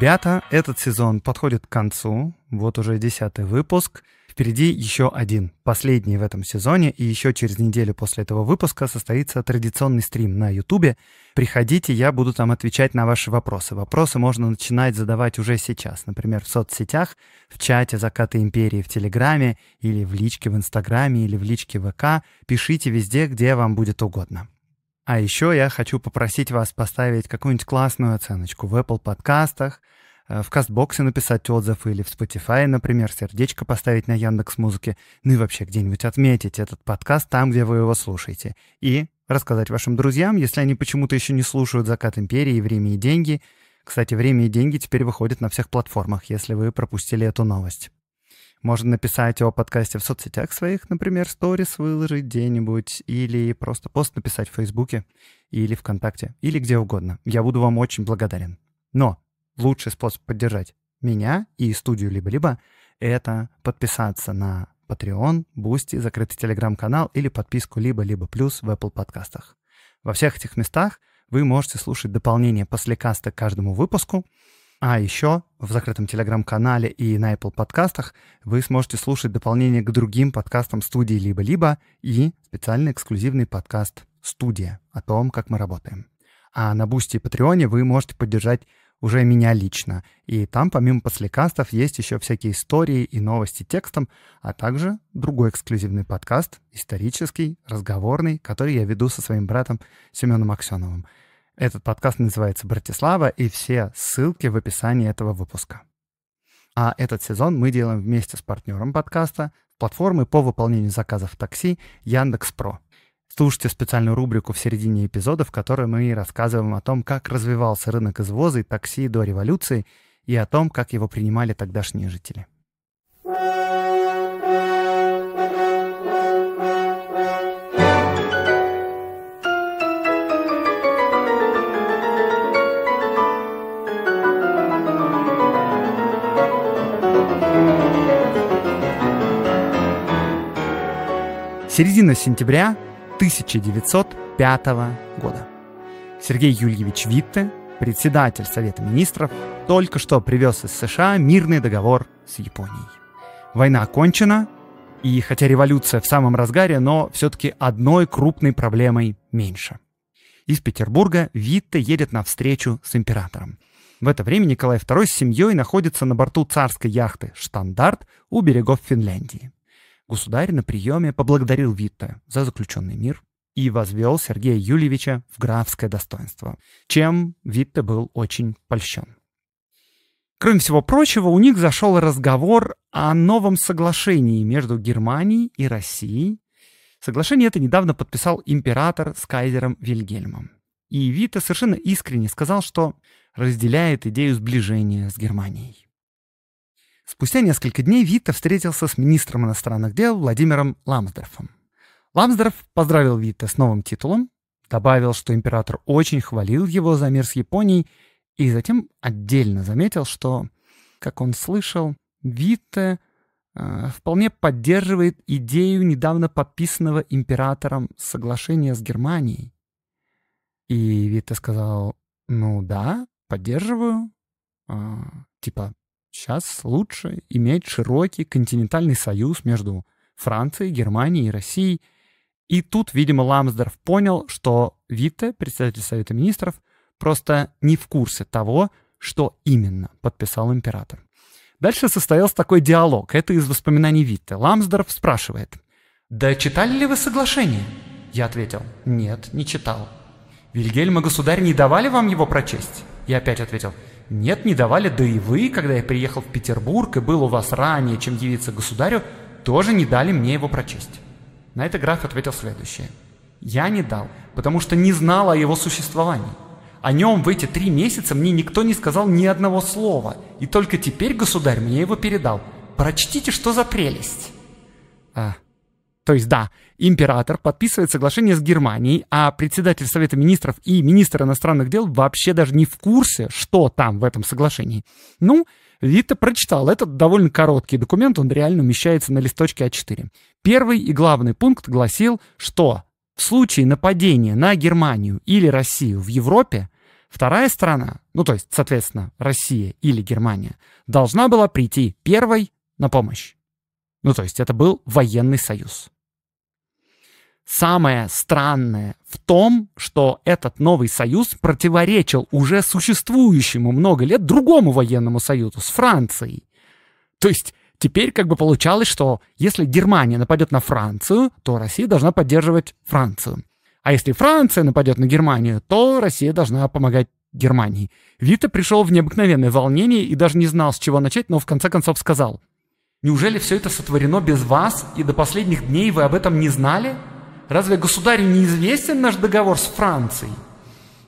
Ребята, этот сезон подходит к концу. Вот уже десятый выпуск. Впереди еще один, последний в этом сезоне, и еще через неделю после этого выпуска состоится традиционный стрим на Ютубе. Приходите, я буду там отвечать на ваши вопросы. Вопросы можно начинать задавать уже сейчас, например, в соцсетях, в чате «Закаты империи» в Телеграме или в личке в Инстаграме или в личке ВК. Пишите везде, где вам будет угодно. А еще я хочу попросить вас поставить какую-нибудь классную оценочку в Apple подкастах, э, в Кастбоксе написать отзыв или в Spotify, например, сердечко поставить на Яндекс Музыке, ну и вообще где-нибудь отметить этот подкаст там, где вы его слушаете. И рассказать вашим друзьям, если они почему-то еще не слушают «Закат империи», «Время и деньги». Кстати, «Время и деньги» теперь выходит на всех платформах, если вы пропустили эту новость. Можно написать о подкасте в соцсетях своих, например, сторис выложить где-нибудь, или просто пост написать в Фейсбуке, или ВКонтакте, или где угодно. Я буду вам очень благодарен. Но лучший способ поддержать меня и студию «Либо-либо» — это подписаться на Patreon, Boosty, закрытый телеграм-канал или подписку «Либо-либо плюс» в Apple подкастах. Во всех этих местах вы можете слушать дополнение после каста к каждому выпуску, а еще в закрытом телеграм-канале и на Apple подкастах вы сможете слушать дополнение к другим подкастам студии «Либо-либо» и специальный эксклюзивный подкаст «Студия» о том, как мы работаем. А на Бусти и Патреоне вы можете поддержать уже меня лично. И там, помимо послекастов, есть еще всякие истории и новости текстом, а также другой эксклюзивный подкаст, исторический, разговорный, который я веду со своим братом Семеном Аксеновым — этот подкаст называется «Братислава», и все ссылки в описании этого выпуска. А этот сезон мы делаем вместе с партнером подкаста платформы по выполнению заказов такси Яндекс.Про. Слушайте специальную рубрику в середине эпизода, в которой мы рассказываем о том, как развивался рынок извоза и такси до революции, и о том, как его принимали тогдашние жители. Середина сентября 1905 года. Сергей Юльевич Витте, председатель Совета министров, только что привез из США мирный договор с Японией. Война окончена, и хотя революция в самом разгаре, но все-таки одной крупной проблемой меньше. Из Петербурга Витте едет на встречу с императором. В это время Николай II с семьей находится на борту царской яхты «Штандарт» у берегов Финляндии. Государь на приеме поблагодарил Витта за заключенный мир и возвел Сергея Юльевича в графское достоинство, чем Витте был очень польщен. Кроме всего прочего, у них зашел разговор о новом соглашении между Германией и Россией. Соглашение это недавно подписал император с кайзером Вильгельмом. И Вита совершенно искренне сказал, что разделяет идею сближения с Германией. Спустя несколько дней Вита встретился с министром иностранных дел Владимиром Ламсдорфом. Ламсдорф поздравил Вита с новым титулом, добавил, что император очень хвалил его за мир с Японией, и затем отдельно заметил, что, как он слышал, Вита э, вполне поддерживает идею недавно подписанного императором соглашения с Германией. И Вита сказал, ну да, поддерживаю, э, типа Сейчас лучше иметь широкий континентальный союз между Францией, Германией и Россией. И тут, видимо, Ламсдорф понял, что Витте, председатель Совета Министров, просто не в курсе того, что именно подписал император. Дальше состоялся такой диалог. Это из воспоминаний Витте. Ламсдорф спрашивает. «Да читали ли вы соглашение?» Я ответил. «Нет, не читал». «Вильгельма, государь, не давали вам его прочесть?» Я опять ответил. Нет, не давали, да и вы, когда я приехал в Петербург и был у вас ранее, чем явиться государю, тоже не дали мне его прочесть. На это граф ответил следующее. Я не дал, потому что не знал о его существовании. О нем в эти три месяца мне никто не сказал ни одного слова, и только теперь государь мне его передал. Прочтите, что за прелесть. А, то есть, да, император подписывает соглашение с Германией, а председатель Совета министров и министр иностранных дел вообще даже не в курсе, что там в этом соглашении. Ну, Вита прочитал. Этот довольно короткий документ, он реально умещается на листочке А4. Первый и главный пункт гласил, что в случае нападения на Германию или Россию в Европе вторая страна, ну то есть, соответственно, Россия или Германия, должна была прийти первой на помощь. Ну то есть это был военный союз. Самое странное в том, что этот новый союз противоречил уже существующему много лет другому военному союзу с Францией. То есть теперь как бы получалось, что если Германия нападет на Францию, то Россия должна поддерживать Францию. А если Франция нападет на Германию, то Россия должна помогать Германии. Вита пришел в необыкновенное волнение и даже не знал, с чего начать, но в конце концов сказал. «Неужели все это сотворено без вас, и до последних дней вы об этом не знали?» Разве государю неизвестен наш договор с Францией?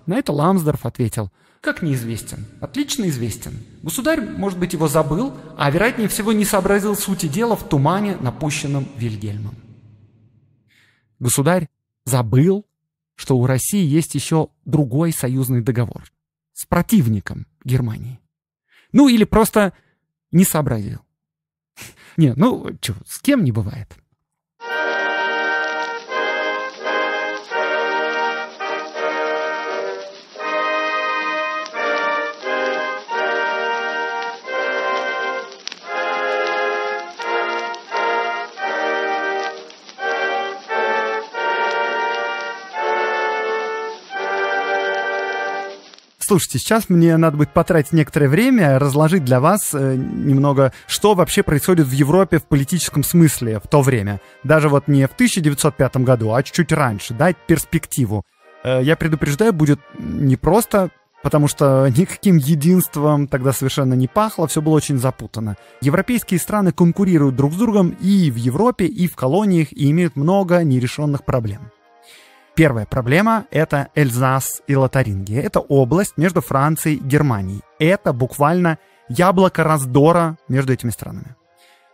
На это Ламсдорф ответил, как неизвестен? Отлично известен. Государь, может быть, его забыл, а, вероятнее всего, не сообразил сути дела в тумане, напущенном Вильгельмом. Государь забыл, что у России есть еще другой союзный договор с противником Германии. Ну или просто не сообразил. Не, ну, что, с кем не бывает. слушайте, сейчас мне надо будет потратить некоторое время, разложить для вас э, немного, что вообще происходит в Европе в политическом смысле в то время. Даже вот не в 1905 году, а чуть-чуть раньше, дать перспективу. Э, я предупреждаю, будет непросто, потому что никаким единством тогда совершенно не пахло, все было очень запутано. Европейские страны конкурируют друг с другом и в Европе, и в колониях, и имеют много нерешенных проблем. Первая проблема — это Эльзас и Лотарингия. Это область между Францией и Германией. Это буквально яблоко раздора между этими странами.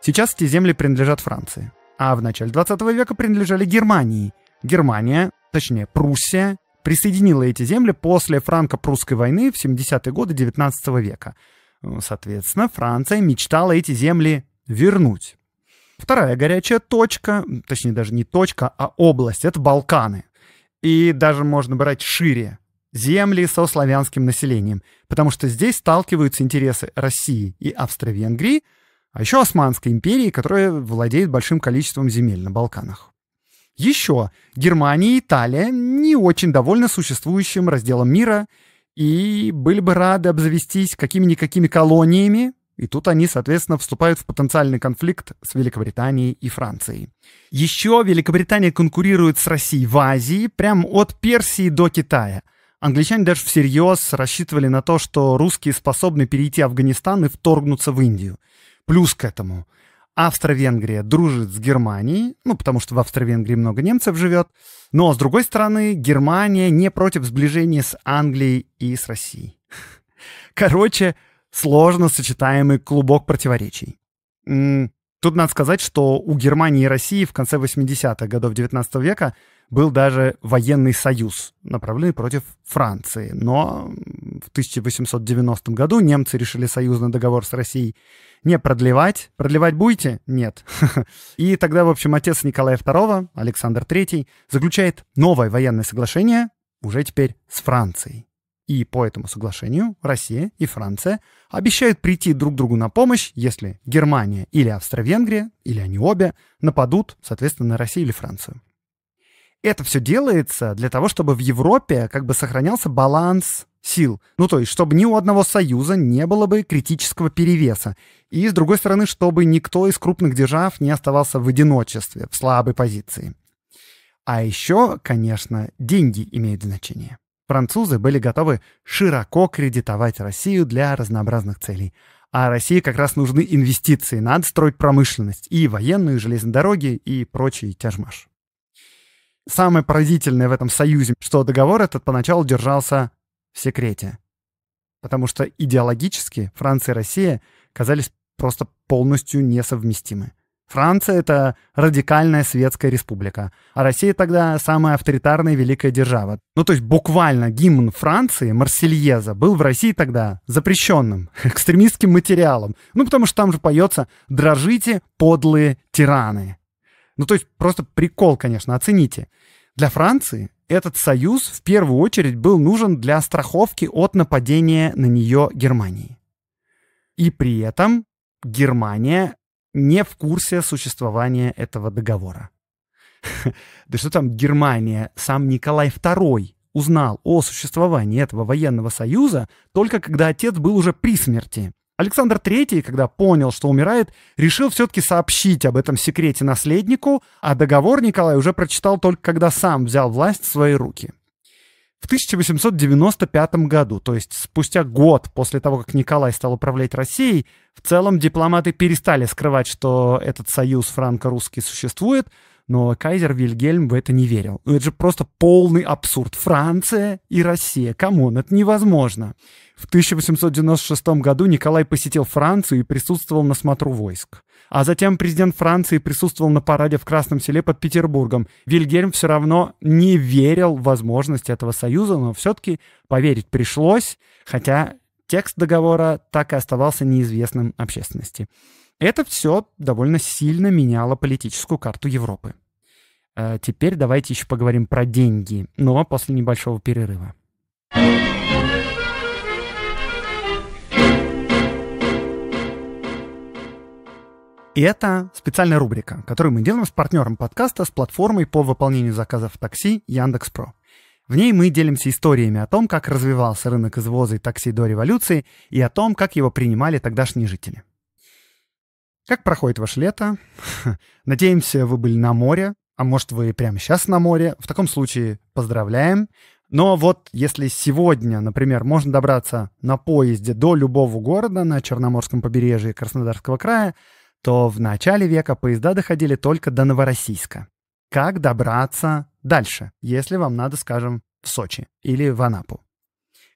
Сейчас эти земли принадлежат Франции, а в начале 20 века принадлежали Германии. Германия, точнее Пруссия, присоединила эти земли после франко-прусской войны в 70-е годы 19 века. Э, соответственно, Франция мечтала эти земли вернуть. Вторая горячая точка, точнее даже не точка, а область, это Балканы и даже можно брать шире земли со славянским населением, потому что здесь сталкиваются интересы России и Австро-Венгрии, а еще Османской империи, которая владеет большим количеством земель на Балканах. Еще Германия и Италия не очень довольны существующим разделом мира и были бы рады обзавестись какими-никакими колониями, и тут они, соответственно, вступают в потенциальный конфликт с Великобританией и Францией. Еще Великобритания конкурирует с Россией в Азии, прям от Персии до Китая. Англичане даже всерьез рассчитывали на то, что русские способны перейти Афганистан и вторгнуться в Индию. Плюс к этому Австро-Венгрия дружит с Германией, ну, потому что в Австро-Венгрии много немцев живет, но, с другой стороны, Германия не против сближения с Англией и с Россией. Короче, сложно сочетаемый клубок противоречий. Тут надо сказать, что у Германии и России в конце 80-х годов 19 века был даже военный союз, направленный против Франции. Но в 1890 году немцы решили союзный договор с Россией не продлевать. Продлевать будете? Нет. И тогда, в общем, отец Николая II, Александр III, заключает новое военное соглашение уже теперь с Францией. И по этому соглашению Россия и Франция обещают прийти друг другу на помощь, если Германия или Австро-Венгрия, или они обе, нападут, соответственно, на Россию или Францию. Это все делается для того, чтобы в Европе как бы сохранялся баланс сил. Ну, то есть, чтобы ни у одного союза не было бы критического перевеса. И, с другой стороны, чтобы никто из крупных держав не оставался в одиночестве, в слабой позиции. А еще, конечно, деньги имеют значение. Французы были готовы широко кредитовать Россию для разнообразных целей. А России как раз нужны инвестиции, надо строить промышленность, и военные, и железные дороги, и прочий тяжмаш. Самое поразительное в этом союзе, что договор этот поначалу держался в секрете. Потому что идеологически Франция и Россия казались просто полностью несовместимы. Франция — это радикальная светская республика, а Россия тогда самая авторитарная великая держава. Ну, то есть буквально гимн Франции, Марсельеза, был в России тогда запрещенным, экстремистским материалом. Ну, потому что там же поется «Дрожите, подлые тираны». Ну, то есть просто прикол, конечно, оцените. Для Франции этот союз в первую очередь был нужен для страховки от нападения на нее Германии. И при этом Германия не в курсе существования этого договора. Да что там Германия, сам Николай II узнал о существовании этого военного союза только когда отец был уже при смерти. Александр III, когда понял, что умирает, решил все-таки сообщить об этом секрете наследнику, а договор Николай уже прочитал только когда сам взял власть в свои руки. В 1895 году, то есть спустя год после того, как Николай стал управлять Россией, в целом дипломаты перестали скрывать, что этот союз франко-русский существует, но кайзер Вильгельм в это не верил. Ну, это же просто полный абсурд. Франция и Россия. Камон, это невозможно. В 1896 году Николай посетил Францию и присутствовал на смотру войск. А затем президент Франции присутствовал на параде в Красном селе под Петербургом. Вильгельм все равно не верил в возможность этого союза, но все-таки поверить пришлось, хотя текст договора так и оставался неизвестным общественности. Это все довольно сильно меняло политическую карту Европы. Э, теперь давайте еще поговорим про деньги, но после небольшого перерыва. И это специальная рубрика, которую мы делаем с партнером подкаста, с платформой по выполнению заказов в такси Яндекс.Про. В ней мы делимся историями о том, как развивался рынок извоза и такси до революции, и о том, как его принимали тогдашние жители. Как проходит ваше лето? Надеемся, вы были на море, а может, вы прямо сейчас на море. В таком случае поздравляем. Но вот если сегодня, например, можно добраться на поезде до любого города на Черноморском побережье Краснодарского края, то в начале века поезда доходили только до Новороссийска. Как добраться дальше, если вам надо, скажем, в Сочи или в Анапу?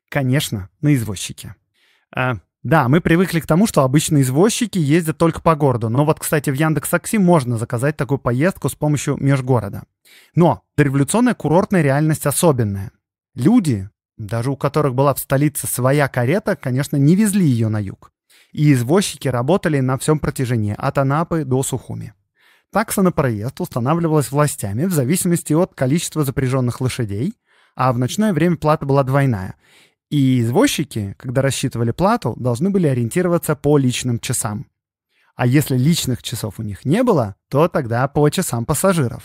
Конечно, на извозчике. А да, мы привыкли к тому, что обычно извозчики ездят только по городу. Но вот, кстати, в Яндекс.Такси можно заказать такую поездку с помощью межгорода. Но дореволюционная курортная реальность особенная. Люди, даже у которых была в столице своя карета, конечно, не везли ее на юг. И извозчики работали на всем протяжении, от Анапы до Сухуми. Такса на проезд устанавливалась властями в зависимости от количества запряженных лошадей, а в ночное время плата была двойная. И извозчики, когда рассчитывали плату, должны были ориентироваться по личным часам. А если личных часов у них не было, то тогда по часам пассажиров.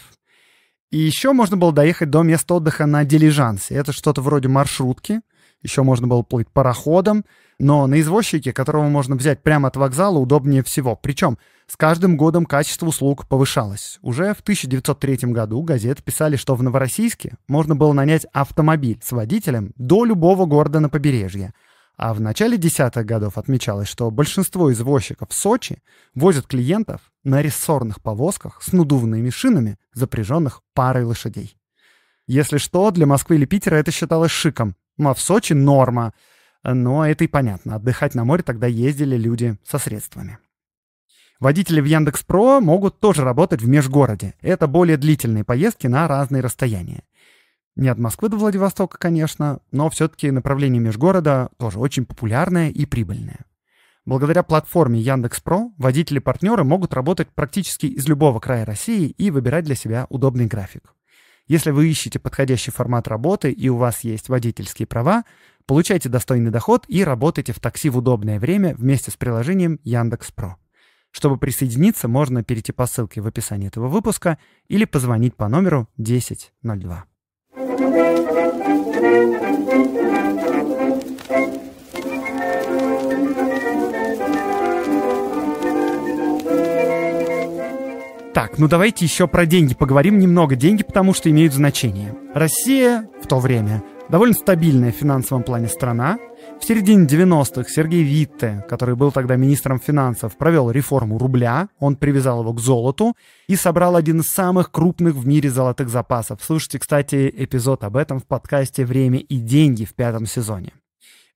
И еще можно было доехать до места отдыха на дилижансе. Это что-то вроде маршрутки. Еще можно было плыть пароходом. Но на извозчике, которого можно взять прямо от вокзала, удобнее всего. Причем с каждым годом качество услуг повышалось. Уже в 1903 году газеты писали, что в Новороссийске можно было нанять автомобиль с водителем до любого города на побережье. А в начале десятых годов отмечалось, что большинство извозчиков в Сочи возят клиентов на рессорных повозках с надувными шинами, запряженных парой лошадей. Если что, для Москвы или Питера это считалось шиком, а в Сочи — норма. Но это и понятно, отдыхать на море тогда ездили люди со средствами. Водители в Яндекс.Про могут тоже работать в межгороде. Это более длительные поездки на разные расстояния. Не от Москвы до Владивостока, конечно, но все-таки направление межгорода тоже очень популярное и прибыльное. Благодаря платформе Яндекс.Про водители-партнеры могут работать практически из любого края России и выбирать для себя удобный график. Если вы ищете подходящий формат работы и у вас есть водительские права, получайте достойный доход и работайте в такси в удобное время вместе с приложением Яндекс.Про. Чтобы присоединиться, можно перейти по ссылке в описании этого выпуска или позвонить по номеру 1002. Так, ну давайте еще про деньги поговорим немного. Деньги, потому что имеют значение. Россия в то время довольно стабильная в финансовом плане страна, в середине 90-х Сергей Витте, который был тогда министром финансов, провел реформу рубля, он привязал его к золоту и собрал один из самых крупных в мире золотых запасов. Слушайте, кстати, эпизод об этом в подкасте «Время и деньги» в пятом сезоне.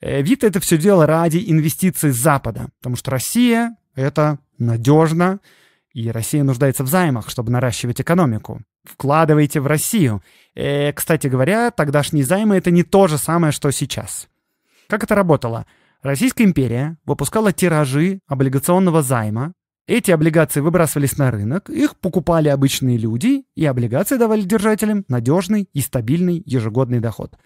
Э, Витте это все дело ради инвестиций Запада, потому что Россия — это надежно, и Россия нуждается в займах, чтобы наращивать экономику. Вкладывайте в Россию. Э, кстати говоря, тогдашние займы — это не то же самое, что сейчас. Как это работало? Российская империя выпускала тиражи облигационного займа. Эти облигации выбрасывались на рынок, их покупали обычные люди, и облигации давали держателям надежный и стабильный ежегодный доход.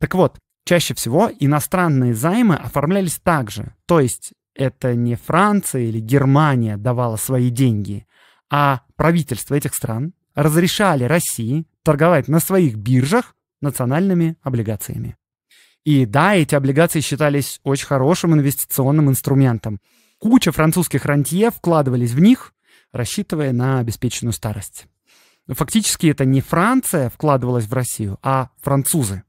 Так вот, чаще всего иностранные займы оформлялись так же. То есть это не Франция или Германия давала свои деньги, а правительства этих стран разрешали России торговать на своих биржах национальными облигациями. И да, эти облигации считались очень хорошим инвестиционным инструментом. Куча французских рантье вкладывались в них, рассчитывая на обеспеченную старость. фактически это не Франция вкладывалась в Россию, а французы.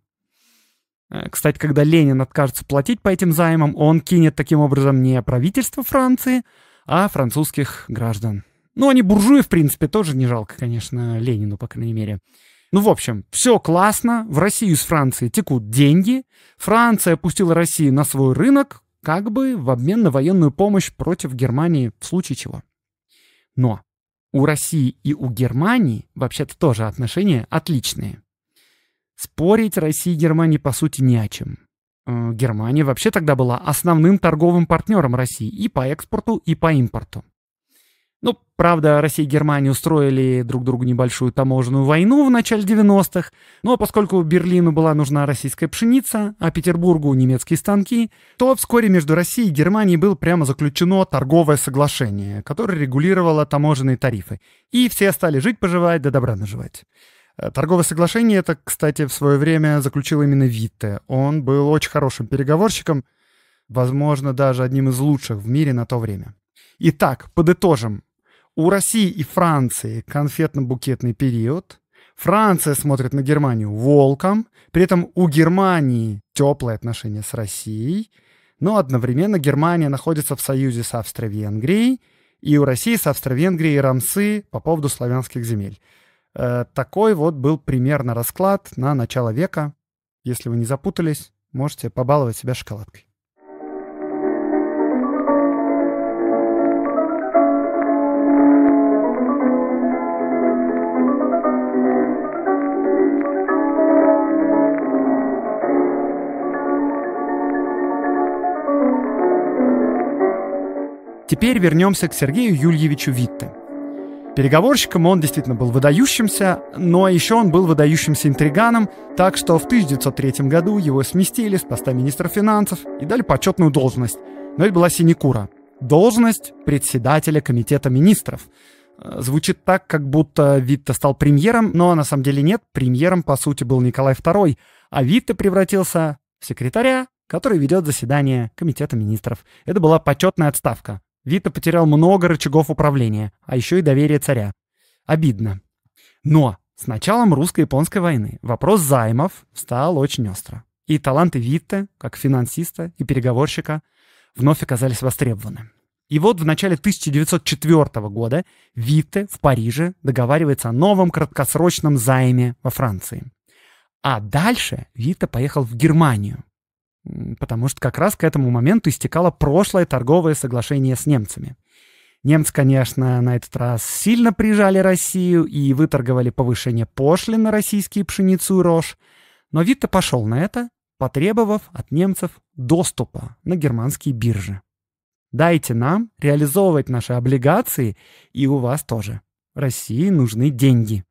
Э, кстати, когда Ленин откажется платить по этим займам, он кинет таким образом не правительство Франции, а французских граждан. Ну, они буржуи, в принципе, тоже не жалко, конечно, Ленину, по крайней мере. Ну, в общем, все классно, в Россию из Франции текут деньги, Франция пустила Россию на свой рынок, как бы в обмен на военную помощь против Германии в случае чего. Но у России и у Германии вообще-то тоже отношения отличные. Спорить России и Германии по сути не о чем. Э, Германия вообще тогда была основным торговым партнером России и по экспорту, и по импорту. Ну, правда, Россия и Германия устроили друг другу небольшую таможенную войну в начале 90-х, но поскольку Берлину была нужна российская пшеница, а Петербургу немецкие станки, то вскоре между Россией и Германией было прямо заключено торговое соглашение, которое регулировало таможенные тарифы. И все стали жить-поживать да добра наживать. Э, торговое соглашение это, кстати, в свое время заключил именно Витте. Он был очень хорошим переговорщиком, возможно, даже одним из лучших в мире на то время. Итак, подытожим. У России и Франции конфетно-букетный период. Франция смотрит на Германию волком. При этом у Германии теплые отношения с Россией. Но одновременно Германия находится в союзе с Австро-Венгрией. И у России с Австро-Венгрией рамсы по поводу славянских земель. Э, такой вот был примерно расклад на начало века. Если вы не запутались, можете побаловать себя шоколадкой. Теперь вернемся к Сергею Юльевичу Витте. Переговорщиком он действительно был выдающимся, но еще он был выдающимся интриганом, так что в 1903 году его сместили с поста министра финансов и дали почетную должность. Но это была синекура. Должность председателя комитета министров. Звучит так, как будто Витте стал премьером, но на самом деле нет. Премьером, по сути, был Николай II, а Витте превратился в секретаря, который ведет заседание комитета министров. Это была почетная отставка. Вита потерял много рычагов управления, а еще и доверие царя. Обидно. Но с началом русско-японской войны вопрос займов встал очень остро. И таланты Витте, как финансиста и переговорщика, вновь оказались востребованы. И вот в начале 1904 года Витте в Париже договаривается о новом краткосрочном займе во Франции. А дальше Витте поехал в Германию, потому что как раз к этому моменту истекало прошлое торговое соглашение с немцами. Немцы, конечно, на этот раз сильно прижали Россию и выторговали повышение пошлин на российские пшеницу и рожь, но Витте пошел на это, потребовав от немцев доступа на германские биржи. «Дайте нам реализовывать наши облигации, и у вас тоже. России нужны деньги».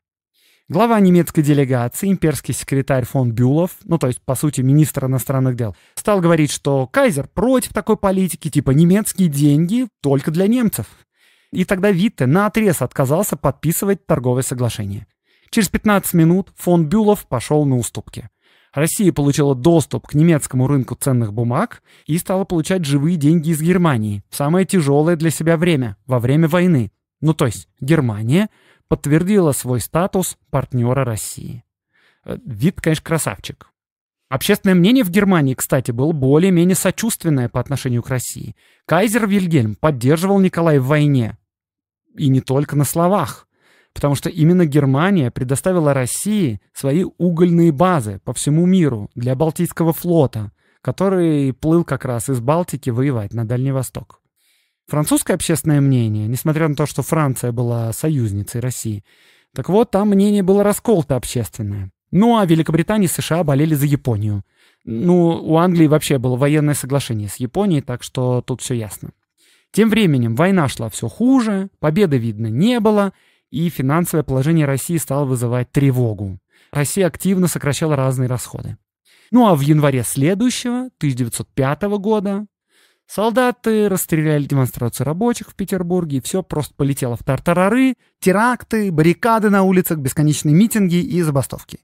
Глава немецкой делегации, имперский секретарь фон Бюлов, ну то есть, по сути, министр иностранных дел, стал говорить, что Кайзер против такой политики, типа немецкие деньги только для немцев. И тогда Витте на отрез отказался подписывать торговое соглашение. Через 15 минут фон Бюлов пошел на уступки. Россия получила доступ к немецкому рынку ценных бумаг и стала получать живые деньги из Германии в самое тяжелое для себя время, во время войны. Ну то есть Германия подтвердила свой статус партнера России. Э, вид, конечно, красавчик. Общественное мнение в Германии, кстати, было более-менее сочувственное по отношению к России. Кайзер Вильгельм поддерживал Николая в войне. И не только на словах. Потому что именно Германия предоставила России свои угольные базы по всему миру для Балтийского флота, который плыл как раз из Балтики воевать на Дальний Восток французское общественное мнение, несмотря на то, что Франция была союзницей России, так вот, там мнение было расколото общественное. Ну а Великобритания и США болели за Японию. Ну, у Англии вообще было военное соглашение с Японией, так что тут все ясно. Тем временем война шла все хуже, победы, видно, не было, и финансовое положение России стало вызывать тревогу. Россия активно сокращала разные расходы. Ну а в январе следующего, 1905 года, Солдаты расстреляли демонстрацию рабочих в Петербурге, и все просто полетело в тартарары, теракты, баррикады на улицах, бесконечные митинги и забастовки.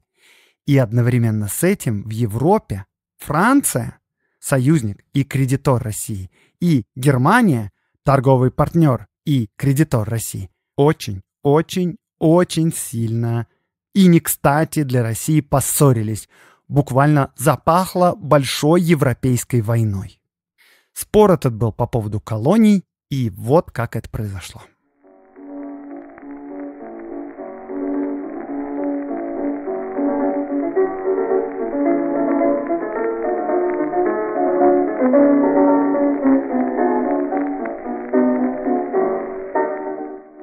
И одновременно с этим в Европе Франция, союзник и кредитор России, и Германия, торговый партнер и кредитор России, очень, очень, очень сильно и не кстати для России поссорились, буквально запахло большой европейской войной. Спор этот был по поводу колоний, и вот как это произошло.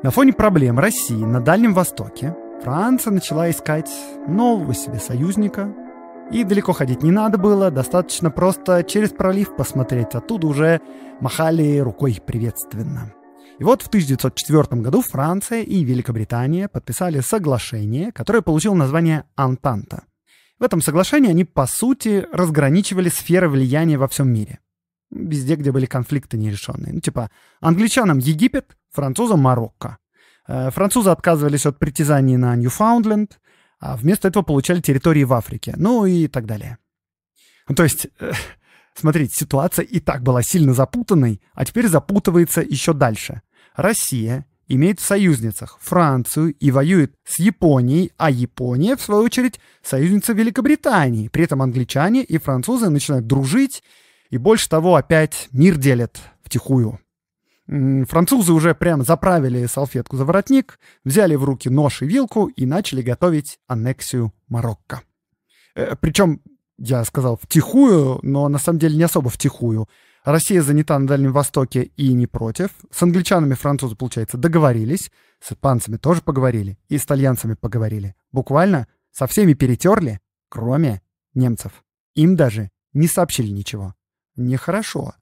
На фоне проблем России на Дальнем Востоке Франция начала искать нового себе союзника и далеко ходить не надо было, достаточно просто через пролив посмотреть. Оттуда уже махали рукой приветственно. И вот в 1904 году Франция и Великобритания подписали соглашение, которое получило название «Антанта». В этом соглашении они, по сути, разграничивали сферы влияния во всем мире. Везде, где были конфликты нерешенные. Ну, типа, англичанам Египет, французам Марокко. Э, французы отказывались от притязаний на Ньюфаундленд, а вместо этого получали территории в Африке, ну и так далее. Ну, то есть, э, смотрите, ситуация и так была сильно запутанной, а теперь запутывается еще дальше. Россия имеет в союзницах Францию и воюет с Японией, а Япония, в свою очередь, союзница Великобритании. При этом англичане и французы начинают дружить, и больше того, опять мир делят втихую. Французы уже прям заправили салфетку за воротник, взяли в руки нож и вилку и начали готовить аннексию Марокко. Э, Причем, я сказал втихую, но на самом деле не особо втихую. Россия занята на Дальнем Востоке и не против. С англичанами французы, получается, договорились. С испанцами тоже поговорили. И с итальянцами поговорили. Буквально со всеми перетерли, кроме немцев. Им даже не сообщили ничего. Нехорошо.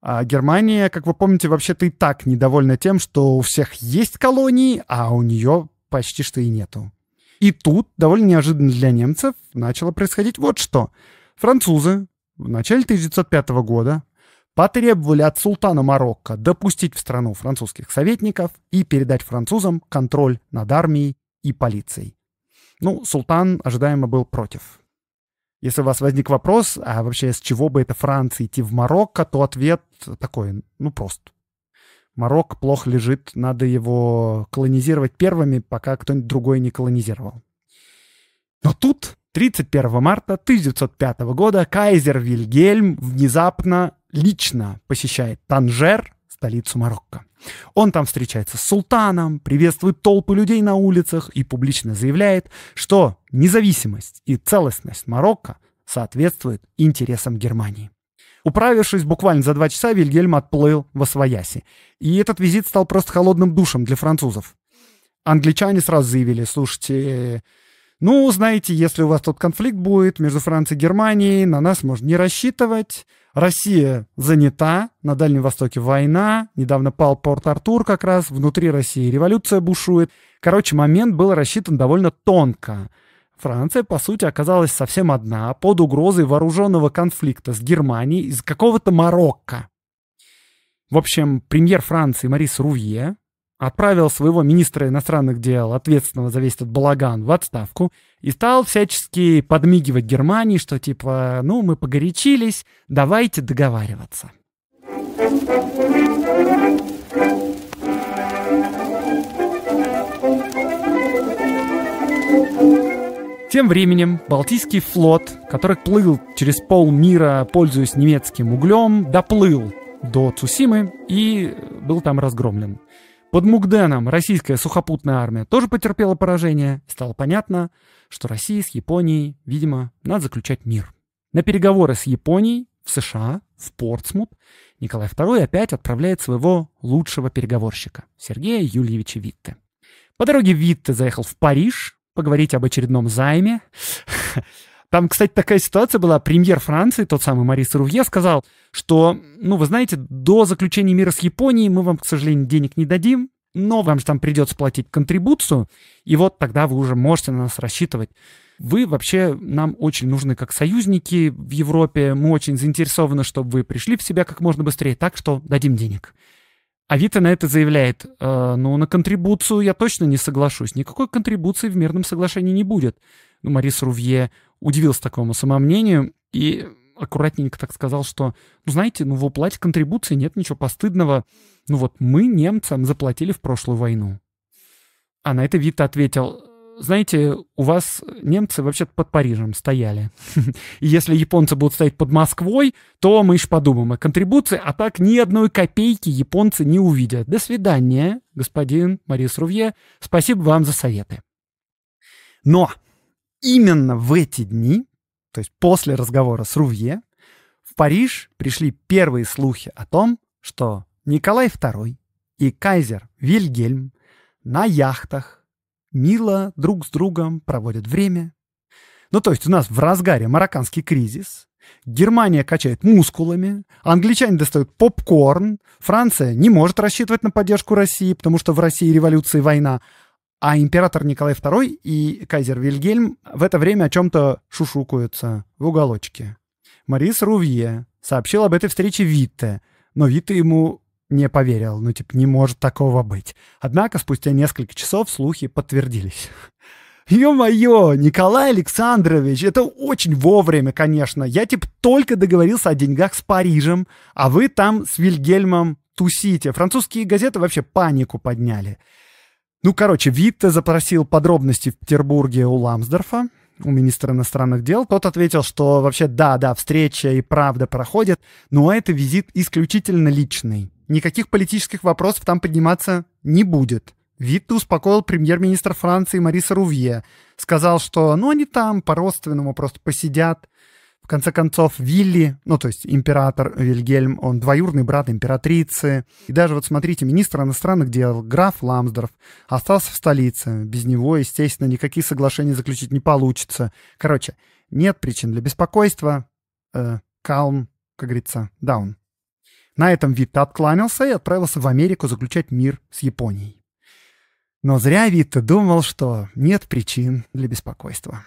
А Германия, как вы помните, вообще-то и так недовольна тем, что у всех есть колонии, а у нее почти что и нету. И тут, довольно неожиданно для немцев, начало происходить вот что. Французы в начале 1905 года потребовали от султана Марокко допустить в страну французских советников и передать французам контроль над армией и полицией. Ну, султан ожидаемо был против. Если у вас возник вопрос, а вообще с чего бы это Франции идти в Марокко, то ответ такой, ну, просто Марокко плохо лежит, надо его колонизировать первыми, пока кто-нибудь другой не колонизировал. Но тут 31 марта 1905 года кайзер Вильгельм внезапно лично посещает Танжер, столицу Марокко. Он там встречается с султаном, приветствует толпы людей на улицах и публично заявляет, что независимость и целостность Марокко соответствует интересам Германии. Управившись буквально за два часа, Вильгельм отплыл во Освояси. И этот визит стал просто холодным душем для французов. Англичане сразу заявили, слушайте, ну, знаете, если у вас тут конфликт будет между Францией и Германией, на нас можно не рассчитывать. Россия занята, на Дальнем Востоке война, недавно пал Порт-Артур как раз, внутри России революция бушует. Короче, момент был рассчитан довольно тонко. Франция, по сути, оказалась совсем одна, под угрозой вооруженного конфликта с Германией из какого-то Марокко. В общем, премьер Франции Марис Рувье отправил своего министра иностранных дел, ответственного за весь этот балаган, в отставку и стал всячески подмигивать Германии, что типа, ну, мы погорячились, давайте договариваться. Тем временем Балтийский флот, который плыл через полмира, пользуясь немецким углем, доплыл до Цусимы и был там разгромлен. Под Мугденом российская сухопутная армия тоже потерпела поражение, стало понятно, что России с Японией, видимо, надо заключать мир. На переговоры с Японией в США, в Портсмут, Николай II опять отправляет своего лучшего переговорщика, Сергея Юльевича Витте. По дороге Витте заехал в Париж поговорить об очередном займе. Там, кстати, такая ситуация была. Премьер Франции, тот самый Марис Рувье, сказал, что, ну, вы знаете, до заключения мира с Японией мы вам, к сожалению, денег не дадим, но вам же там придется платить контрибуцию, и вот тогда вы уже можете на нас рассчитывать. Вы вообще нам очень нужны как союзники в Европе, мы очень заинтересованы, чтобы вы пришли в себя как можно быстрее, так что дадим денег. А Вита на это заявляет, э, ну, на контрибуцию я точно не соглашусь, никакой контрибуции в мирном соглашении не будет. Ну, Марис Рувье удивился такому самомнению и аккуратненько так сказал, что, ну, знаете, ну, в уплате контрибуции нет ничего постыдного. Ну вот мы немцам заплатили в прошлую войну. А на это Вита ответил, знаете, у вас немцы вообще под Парижем стояли. И если японцы будут стоять под Москвой, то мы еще подумаем о контрибуции, а так ни одной копейки японцы не увидят. До свидания, господин Марис Рувье. Спасибо вам за советы. Но именно в эти дни, то есть после разговора с Рувье, в Париж пришли первые слухи о том, что Николай II и кайзер Вильгельм на яхтах мило друг с другом проводят время. Ну, то есть у нас в разгаре марокканский кризис, Германия качает мускулами, англичане достают попкорн, Франция не может рассчитывать на поддержку России, потому что в России революция и война, а император Николай II и кайзер Вильгельм в это время о чем-то шушукаются в уголочке. Марис Рувье сообщил об этой встрече Витте, но Витте ему не поверил. Ну, типа, не может такого быть. Однако спустя несколько часов слухи подтвердились. Ё-моё, Николай Александрович, это очень вовремя, конечно. Я, типа, только договорился о деньгах с Парижем, а вы там с Вильгельмом тусите. Французские газеты вообще панику подняли. Ну, короче, Витте запросил подробности в Петербурге у Ламсдорфа, у министра иностранных дел. Тот ответил, что вообще да, да, встреча и правда проходит, но это визит исключительно личный. Никаких политических вопросов там подниматься не будет. Витте успокоил премьер-министра Франции Мариса Рувье. Сказал, что ну они там по-родственному просто посидят, в конце концов, Вилли, ну то есть император Вильгельм, он двоюрный брат императрицы. И даже вот смотрите, министр иностранных дел, граф Ламсдорф, остался в столице. Без него, естественно, никакие соглашения заключить не получится. Короче, нет причин для беспокойства. Калм, э, как говорится, даун. На этом Витта откланялся и отправился в Америку заключать мир с Японией. Но зря Витта думал, что нет причин для беспокойства.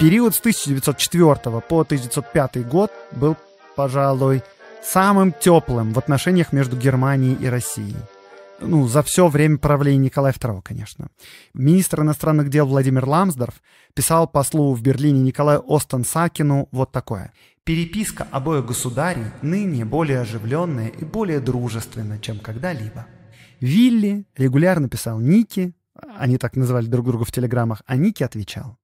Период с 1904 по 1905 год был, пожалуй, самым теплым в отношениях между Германией и Россией. Ну, за все время правления Николая II, конечно. Министр иностранных дел Владимир Ламсдорф писал послу в Берлине Николаю Остен-Сакину вот такое. «Переписка обоих государей ныне более оживленная и более дружественна, чем когда-либо». Вилли регулярно писал Ники, они так называли друг друга в телеграммах, а Ники отвечал.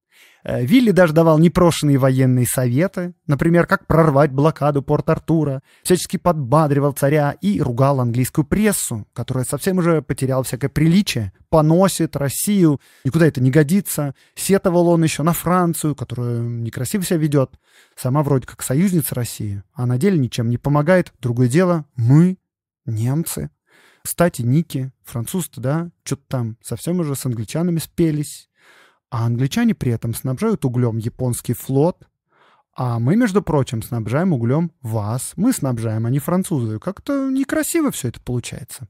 Э, Вилли даже давал непрошенные военные советы, например, как прорвать блокаду Порт-Артура, всячески подбадривал царя и ругал английскую прессу, которая совсем уже потеряла всякое приличие, поносит Россию, никуда это не годится. Сетовал он еще на Францию, которую некрасиво себя ведет. Сама вроде как союзница России, а на деле ничем не помогает. Другое дело, мы, немцы. Кстати, Ники, француз да, что-то там совсем уже с англичанами спелись. А англичане при этом снабжают углем японский флот, а мы, между прочим, снабжаем углем вас. Мы снабжаем, а не французы. Как-то некрасиво все это получается.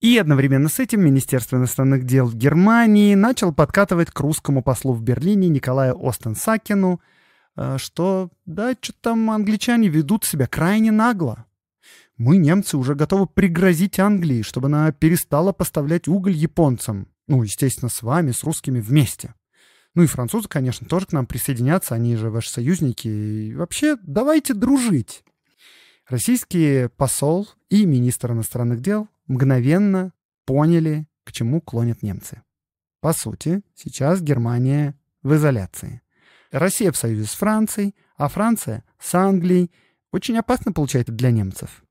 И одновременно с этим Министерство иностранных дел Германии начал подкатывать к русскому послу в Берлине Николаю Остенсакину, э, что, да, что там англичане ведут себя крайне нагло. Мы, немцы, уже готовы пригрозить Англии, чтобы она перестала поставлять уголь японцам. Ну, естественно, с вами, с русскими вместе. Ну и французы, конечно, тоже к нам присоединятся, они же ваши союзники. И вообще, давайте дружить. Российский посол и министр иностранных дел мгновенно поняли, к чему клонят немцы. По сути, сейчас Германия в изоляции. Россия в союзе с Францией, а Франция с Англией. Очень опасно получается для немцев.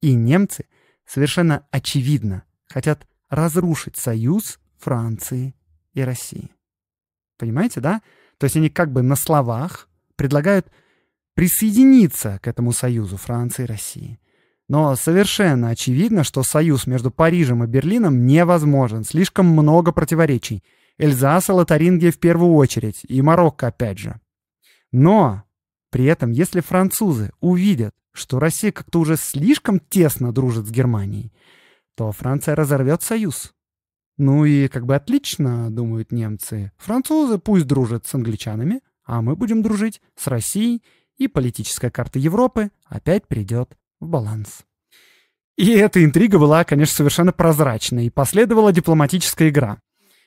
И немцы совершенно очевидно хотят разрушить союз Франции и России. Понимаете, да? То есть они как бы на словах предлагают присоединиться к этому союзу Франции и России. Но совершенно очевидно, что союз между Парижем и Берлином невозможен. Слишком много противоречий. Эльзас и Лотарингия в первую очередь, и Марокко опять же. Но при этом, если французы увидят, что Россия как-то уже слишком тесно дружит с Германией, то Франция разорвет союз. Ну и как бы отлично, думают немцы. Французы пусть дружат с англичанами, а мы будем дружить с Россией, и политическая карта Европы опять придет в баланс. И эта интрига была, конечно, совершенно прозрачной, и последовала дипломатическая игра.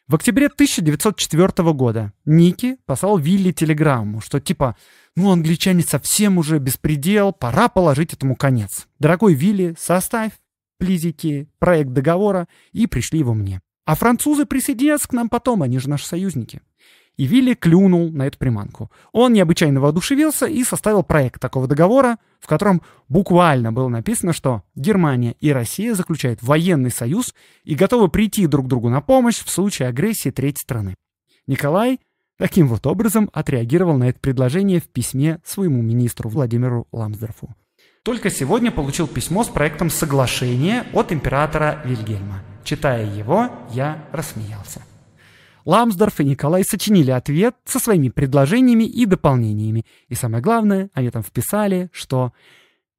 В октябре 1904 года Ники послал Вилли телеграмму, что типа «Ну, англичане совсем уже беспредел, пора положить этому конец. Дорогой Вилли, составь плизики, проект договора и пришли его мне». А французы присоединятся к нам потом, они же наши союзники. И Вилли клюнул на эту приманку. Он необычайно воодушевился и составил проект такого договора, в котором буквально было написано, что Германия и Россия заключают военный союз и готовы прийти друг другу на помощь в случае агрессии третьей страны. Николай таким вот образом отреагировал на это предложение в письме своему министру Владимиру Ламсдорфу. Только сегодня получил письмо с проектом соглашения от императора Вильгельма. Читая его, я рассмеялся. Ламсдорф и Николай сочинили ответ со своими предложениями и дополнениями. И самое главное, они там вписали, что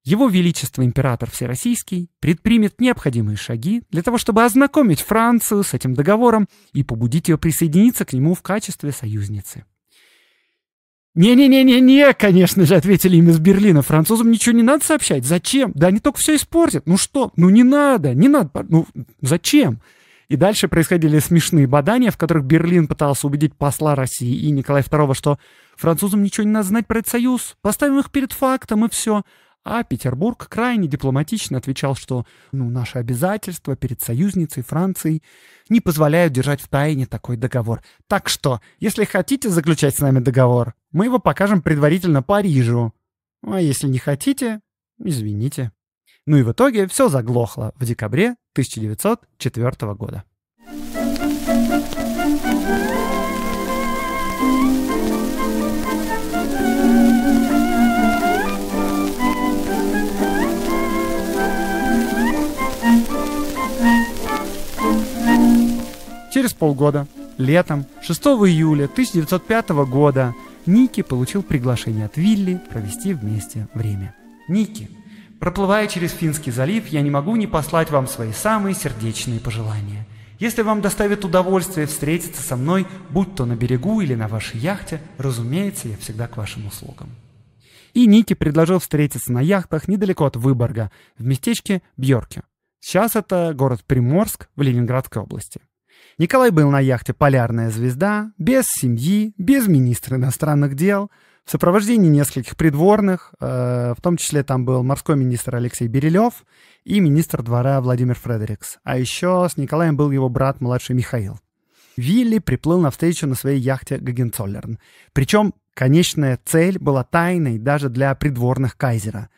его Величество Император Всероссийский предпримет необходимые шаги для того, чтобы ознакомить Францию с этим договором и побудить ее присоединиться к нему в качестве союзницы. «Не-не-не-не-не», конечно же, ответили им из Берлина. Французам ничего не надо сообщать. Зачем? Да они только все испортят. Ну что? Ну не надо, не надо. Ну зачем? И дальше происходили смешные бадания, в которых Берлин пытался убедить посла России и Николая II, что французам ничего не надо знать про этот союз. Поставим их перед фактом, и все. А Петербург крайне дипломатично отвечал, что ну, наши обязательства перед союзницей Францией не позволяют держать в тайне такой договор. Так что, если хотите заключать с нами договор, мы его покажем предварительно Парижу. А если не хотите, извините. Ну и в итоге все заглохло в декабре 1904 года. Через полгода, летом, 6 июля 1905 года, Ники получил приглашение от Вилли провести вместе время. Ники, проплывая через Финский залив, я не могу не послать вам свои самые сердечные пожелания. Если вам доставит удовольствие встретиться со мной, будь то на берегу или на вашей яхте, разумеется, я всегда к вашим услугам. И Ники предложил встретиться на яхтах недалеко от Выборга, в местечке Бьорке. Сейчас это город Приморск в Ленинградской области. Николай был на яхте «Полярная звезда», без семьи, без министра иностранных дел, в сопровождении нескольких придворных, э, в том числе там был морской министр Алексей Берилев и министр двора Владимир Фредерикс. А еще с Николаем был его брат, младший Михаил. Вилли приплыл навстречу на своей яхте Гагенцоллерн. Причем конечная цель была тайной даже для придворных кайзера.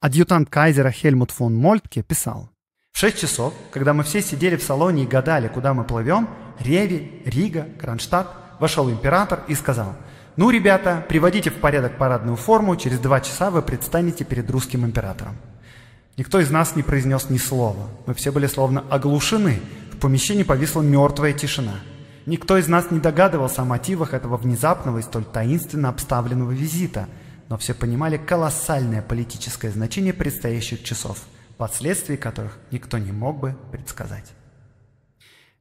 Адъютант кайзера Хельмут фон Мольтке писал в 6 часов, когда мы все сидели в салоне и гадали, куда мы плывем, Реви, Рига, Кронштадт, вошел император и сказал, «Ну, ребята, приводите в порядок парадную форму, через два часа вы предстанете перед русским императором». Никто из нас не произнес ни слова. Мы все были словно оглушены. В помещении повисла мертвая тишина. Никто из нас не догадывался о мотивах этого внезапного и столь таинственно обставленного визита, но все понимали колоссальное политическое значение предстоящих часов – последствий которых никто не мог бы предсказать.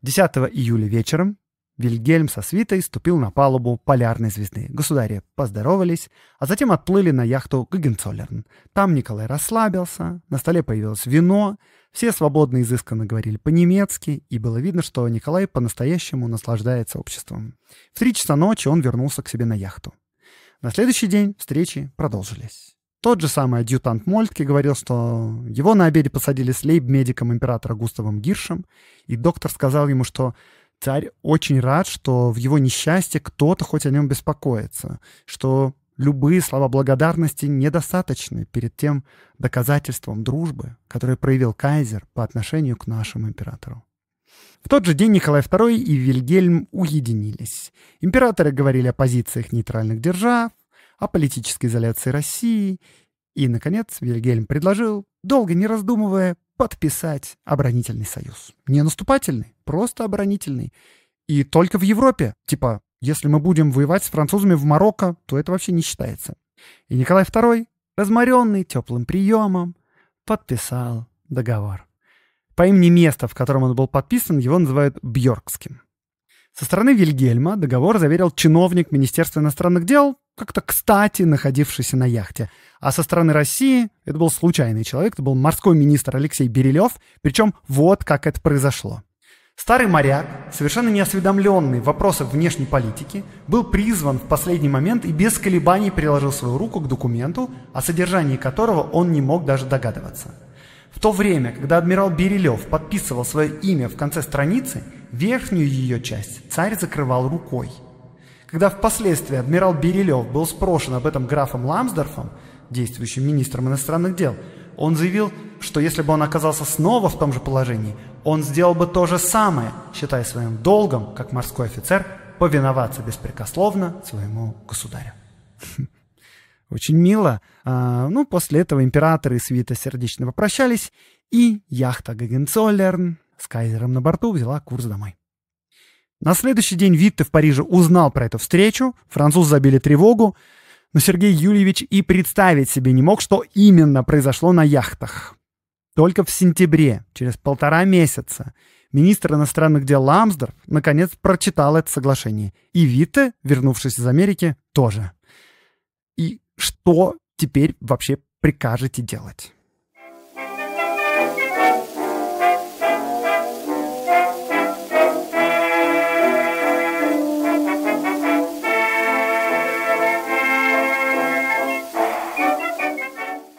10 июля вечером Вильгельм со свитой ступил на палубу полярной звезды. Государи поздоровались, а затем отплыли на яхту Гагенцоллерн. Там Николай расслабился, на столе появилось вино, все свободно и изысканно говорили по-немецки, и было видно, что Николай по-настоящему наслаждается обществом. В три часа ночи он вернулся к себе на яхту. На следующий день встречи продолжились. Тот же самый адъютант Мольтке говорил, что его на обеде посадили с лейб-медиком императора Густавом Гиршем, и доктор сказал ему, что царь очень рад, что в его несчастье кто-то хоть о нем беспокоится, что любые слова благодарности недостаточны перед тем доказательством дружбы, которое проявил кайзер по отношению к нашему императору. В тот же день Николай II и Вильгельм уединились. Императоры говорили о позициях нейтральных держав, о политической изоляции России. И, наконец, Вильгельм предложил, долго не раздумывая, подписать оборонительный союз. Не наступательный, просто оборонительный. И только в Европе. Типа, если мы будем воевать с французами в Марокко, то это вообще не считается. И Николай II, разморенный теплым приемом, подписал договор. По имени места, в котором он был подписан, его называют Бьоркским. Со стороны Вильгельма договор заверил чиновник Министерства иностранных дел, как-то кстати находившийся на яхте. А со стороны России это был случайный человек, это был морской министр Алексей Берилев, причем вот как это произошло. Старый моряк, совершенно неосведомленный в вопросах внешней политики, был призван в последний момент и без колебаний приложил свою руку к документу, о содержании которого он не мог даже догадываться. В то время, когда адмирал Берилев подписывал свое имя в конце страницы, верхнюю ее часть царь закрывал рукой – когда впоследствии адмирал Берилев был спрошен об этом графом Ламсдорфом, действующим министром иностранных дел, он заявил, что если бы он оказался снова в том же положении, он сделал бы то же самое, считая своим долгом, как морской офицер, повиноваться беспрекословно своему государю. Очень мило. А, ну, после этого императоры и свита сердечно попрощались, и яхта Гагенцоллерн с кайзером на борту взяла курс домой. На следующий день Витте в Париже узнал про эту встречу, Французы забили тревогу, но Сергей Юльевич и представить себе не мог, что именно произошло на яхтах. Только в сентябре, через полтора месяца, министр иностранных дел Ламсдорф наконец прочитал это соглашение. И Витте, вернувшись из Америки, тоже. И что теперь вообще прикажете делать?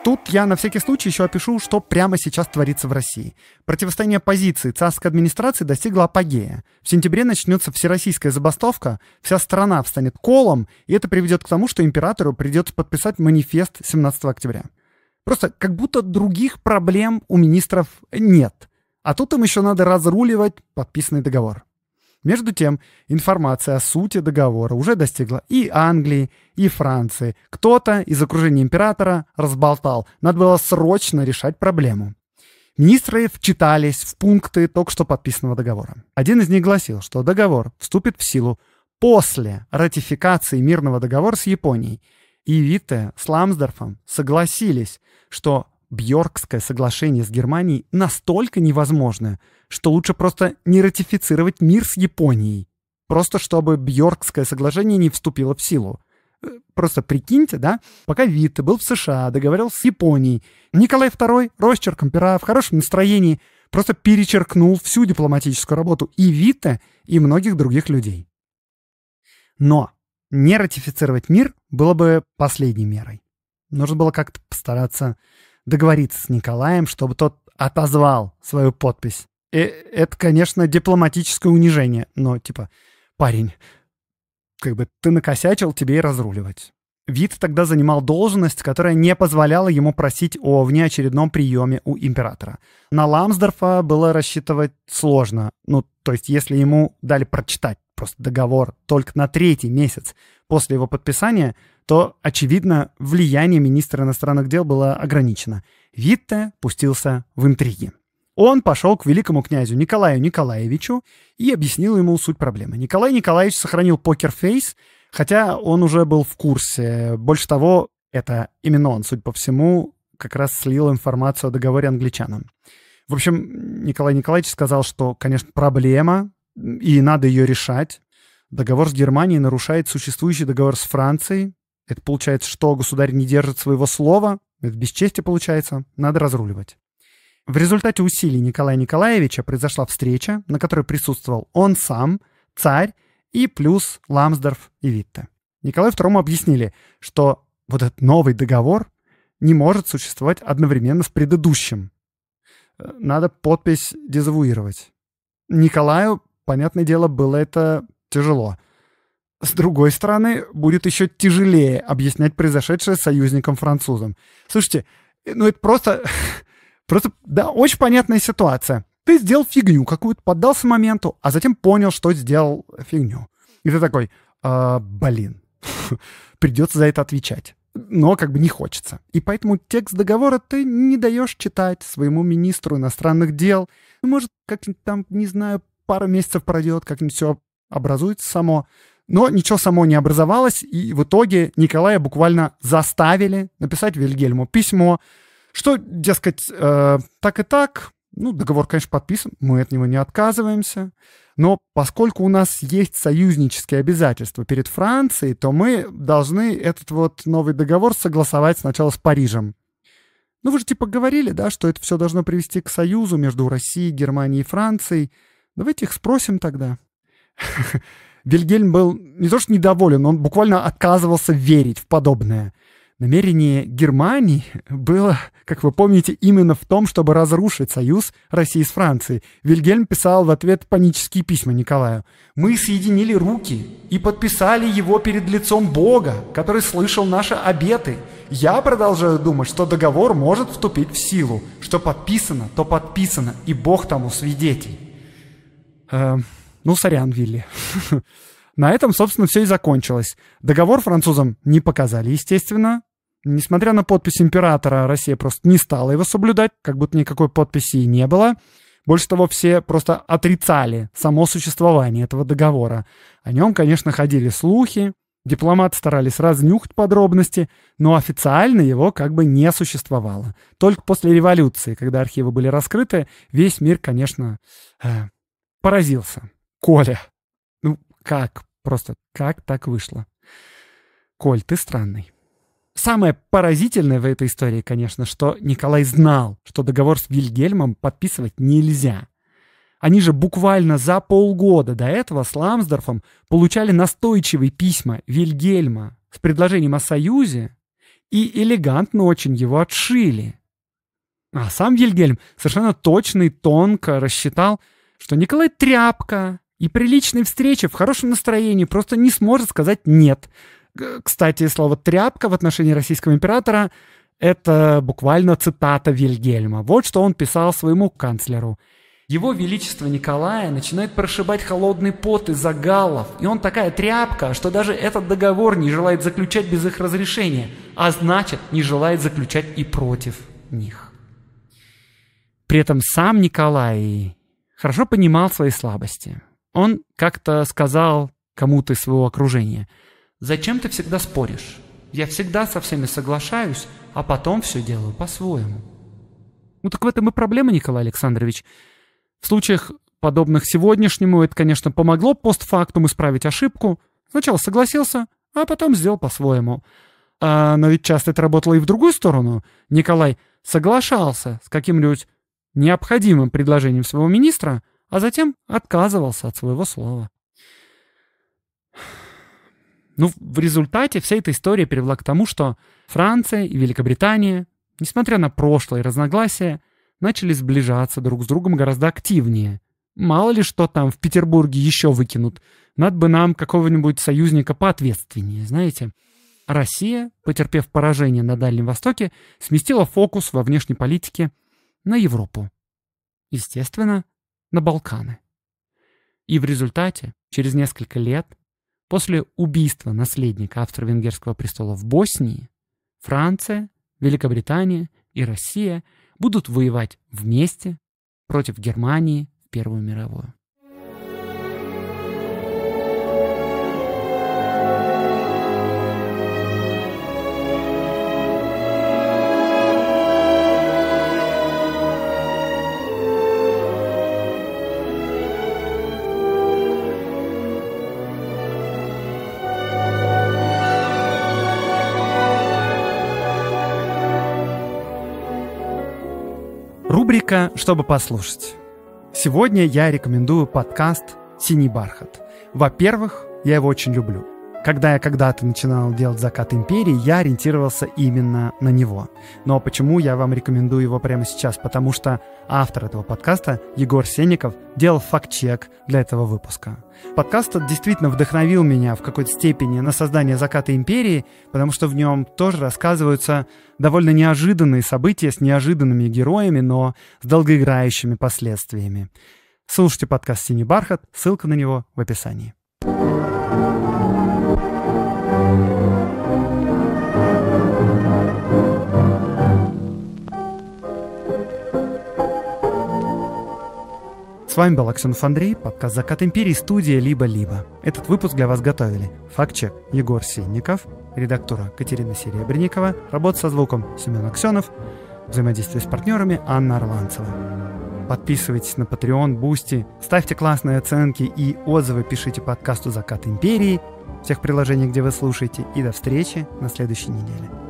Тут я на всякий случай еще опишу, что прямо сейчас творится в России. Противостояние позиций царской администрации достигло апогея. В сентябре начнется всероссийская забастовка, вся страна встанет колом, и это приведет к тому, что императору придется подписать манифест 17 октября. Просто как будто других проблем у министров нет. А тут им еще надо разруливать подписанный договор. Между тем, информация о сути договора уже достигла и Англии, и Франции. Кто-то из окружения императора разболтал. Надо было срочно решать проблему. Министры вчитались в пункты только что подписанного договора. Один из них гласил, что договор вступит в силу после ратификации мирного договора с Японией. И Витте с Ламсдорфом согласились, что Бьоркское соглашение с Германией настолько невозможно, что лучше просто не ратифицировать мир с Японией, просто чтобы Бьоркское соглашение не вступило в силу. Э, просто прикиньте, да, пока Витте был в США, договорился с Японией, Николай II росчерком пера в хорошем настроении просто перечеркнул всю дипломатическую работу и Витте, и многих других людей. Но не ратифицировать мир было бы последней мерой. Нужно было как-то постараться договориться с Николаем, чтобы тот отозвал свою подпись Э, это, конечно, дипломатическое унижение, но типа, парень, как бы ты накосячил, тебе и разруливать. Вит тогда занимал должность, которая не позволяла ему просить о внеочередном приеме у императора. На Ламсдорфа было рассчитывать сложно. Ну, то есть, если ему дали прочитать просто договор только на третий месяц после его подписания, то, очевидно, влияние министра иностранных дел было ограничено. Витте пустился в интриги. Он пошел к великому князю Николаю Николаевичу и объяснил ему суть проблемы. Николай Николаевич сохранил покерфейс, хотя он уже был в курсе. Больше того, это именно он, судя по всему, как раз слил информацию о договоре англичанам. В общем, Николай Николаевич сказал, что, конечно, проблема, и надо ее решать. Договор с Германией нарушает существующий договор с Францией. Это получается, что государь не держит своего слова. Это бесчестие получается. Надо разруливать. В результате усилий Николая Николаевича произошла встреча, на которой присутствовал он сам, царь и плюс Ламсдорф и Витте. Николаю II объяснили, что вот этот новый договор не может существовать одновременно с предыдущим. Э, надо подпись дезавуировать. Николаю, понятное дело, было это тяжело. С другой стороны, будет еще тяжелее объяснять произошедшее союзникам-французам. Слушайте, э, ну это просто Просто, да, очень понятная ситуация. Ты сделал фигню какую-то, поддался моменту, а затем понял, что сделал фигню. И ты такой, э, блин, придется за это отвечать. Но как бы не хочется. И поэтому текст договора ты не даешь читать своему министру иностранных дел. Может, как-нибудь там, не знаю, пара месяцев пройдет, как-нибудь все образуется само. Но ничего само не образовалось, и в итоге Николая буквально заставили написать Вильгельму письмо, что, дескать, э, так и так, ну, договор, конечно, подписан, мы от него не отказываемся, но поскольку у нас есть союзнические обязательства перед Францией, то мы должны этот вот новый договор согласовать сначала с Парижем. Ну, вы же типа говорили, да, что это все должно привести к союзу между Россией, Германией и Францией. Давайте их спросим тогда. Вильгельм был не то что недоволен, он буквально отказывался верить в подобное – Намерение Германии было, как вы помните, именно в том, чтобы разрушить союз России с Францией. Вильгельм писал в ответ панические письма Николаю. «Мы соединили руки и подписали его перед лицом Бога, который слышал наши обеты. Я продолжаю думать, что договор может вступить в силу. Что подписано, то подписано, и Бог тому свидетель». Э, ну, сорян, Вилли. На этом, собственно, все и закончилось. Договор французам не показали, естественно, Несмотря на подпись императора, Россия просто не стала его соблюдать, как будто никакой подписи и не было. Больше того, все просто отрицали само существование этого договора. О нем, конечно, ходили слухи, дипломаты старались разнюхать подробности, но официально его как бы не существовало. Только после революции, когда архивы были раскрыты, весь мир, конечно, э, поразился. Коля. Ну, как? Просто как так вышло? Коль, ты странный. Самое поразительное в этой истории, конечно, что Николай знал, что договор с Вильгельмом подписывать нельзя. Они же буквально за полгода до этого с Ламсдорфом получали настойчивые письма Вильгельма с предложением о союзе и элегантно очень его отшили. А сам Вильгельм совершенно точно и тонко рассчитал, что Николай тряпка, и при личной встрече в хорошем настроении просто не сможет сказать «нет», кстати, слово «тряпка» в отношении российского императора — это буквально цитата Вильгельма. Вот что он писал своему канцлеру. Его Величество Николая начинает прошибать холодный пот из-за галлов, и он такая тряпка, что даже этот договор не желает заключать без их разрешения, а значит, не желает заключать и против них. При этом сам Николай хорошо понимал свои слабости. Он как-то сказал кому-то из своего окружения – Зачем ты всегда споришь? Я всегда со всеми соглашаюсь, а потом все делаю по-своему. Ну так в этом и проблема, Николай Александрович. В случаях, подобных сегодняшнему, это, конечно, помогло постфактум исправить ошибку. Сначала согласился, а потом сделал по-своему. А, но ведь часто это работало и в другую сторону. Николай соглашался с каким-нибудь необходимым предложением своего министра, а затем отказывался от своего слова. Ну, в результате вся эта история привела к тому, что Франция и Великобритания, несмотря на прошлые разногласия, начали сближаться друг с другом гораздо активнее. Мало ли что там в Петербурге еще выкинут. Надо бы нам какого-нибудь союзника поответственнее, знаете. Россия, потерпев поражение на Дальнем Востоке, сместила фокус во внешней политике на Европу. Естественно, на Балканы. И в результате, через несколько лет, После убийства наследника австро-венгерского престола в Боснии Франция, Великобритания и Россия будут воевать вместе против Германии в Первую мировую. Рубрика «Чтобы послушать». Сегодня я рекомендую подкаст «Синий бархат». Во-первых, я его очень люблю когда я когда-то начинал делать «Закат империи», я ориентировался именно на него. Но почему я вам рекомендую его прямо сейчас? Потому что автор этого подкаста, Егор Сенников, делал факт-чек для этого выпуска. Подкаст действительно вдохновил меня в какой-то степени на создание «Заката империи», потому что в нем тоже рассказываются довольно неожиданные события с неожиданными героями, но с долгоиграющими последствиями. Слушайте подкаст «Синий бархат», ссылка на него в описании. С вами был Аксенов Андрей, подкаст «Закат империи», студия «Либо-либо». Этот выпуск для вас готовили фактчек Егор Синников, редактора Катерина Серебренникова, работа со звуком Семен Аксенов, взаимодействие с партнерами Анна Орланцева. Подписывайтесь на Patreon, Бусти, ставьте классные оценки и отзывы пишите подкасту «Закат империи», всех приложений, где вы слушаете, и до встречи на следующей неделе.